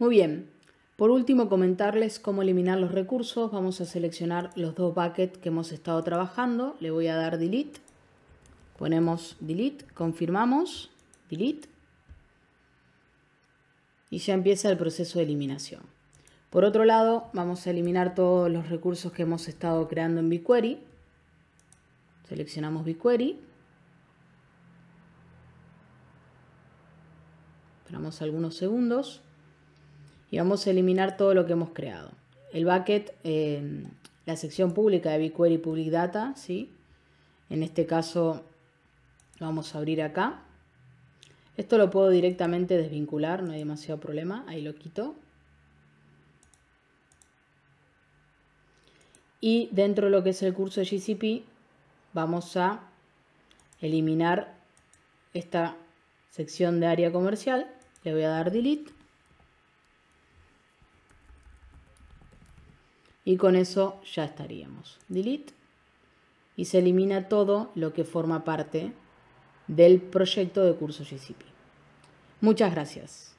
Muy bien, por último comentarles cómo eliminar los recursos. Vamos a seleccionar los dos buckets que hemos estado trabajando. Le voy a dar delete, ponemos delete, confirmamos, delete y ya empieza el proceso de eliminación. Por otro lado, vamos a eliminar todos los recursos que hemos estado creando en BigQuery. Seleccionamos BigQuery. Esperamos algunos segundos y vamos a eliminar todo lo que hemos creado. El bucket, la sección pública de BigQuery Public Data, ¿sí? En este caso vamos a abrir acá. Esto lo puedo directamente desvincular, no hay demasiado problema, ahí lo quito. Y dentro de lo que es el curso de GCP vamos a eliminar esta sección de área comercial. Le voy a dar delete Y con eso ya estaríamos. Delete. Y se elimina todo lo que forma parte del proyecto de curso GCP. Muchas gracias.